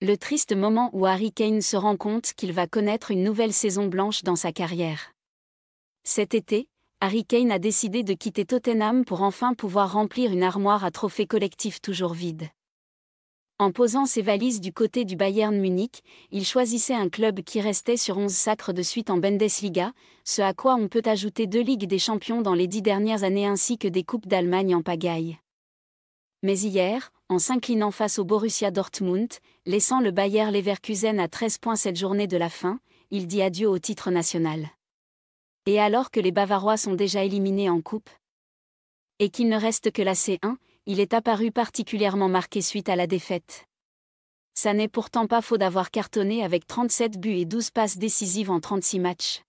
le triste moment où Harry Kane se rend compte qu'il va connaître une nouvelle saison blanche dans sa carrière. Cet été, Harry Kane a décidé de quitter Tottenham pour enfin pouvoir remplir une armoire à trophées collectifs toujours vide. En posant ses valises du côté du Bayern Munich, il choisissait un club qui restait sur 11 sacres de suite en Bundesliga, ce à quoi on peut ajouter deux Ligues des Champions dans les dix dernières années ainsi que des Coupes d'Allemagne en pagaille. Mais hier, en s'inclinant face au Borussia Dortmund, laissant le Bayer Leverkusen à 13 points cette journée de la fin, il dit adieu au titre national. Et alors que les Bavarois sont déjà éliminés en coupe Et qu'il ne reste que la C1, il est apparu particulièrement marqué suite à la défaite. Ça n'est pourtant pas faux d'avoir cartonné avec 37 buts et 12 passes décisives en 36 matchs.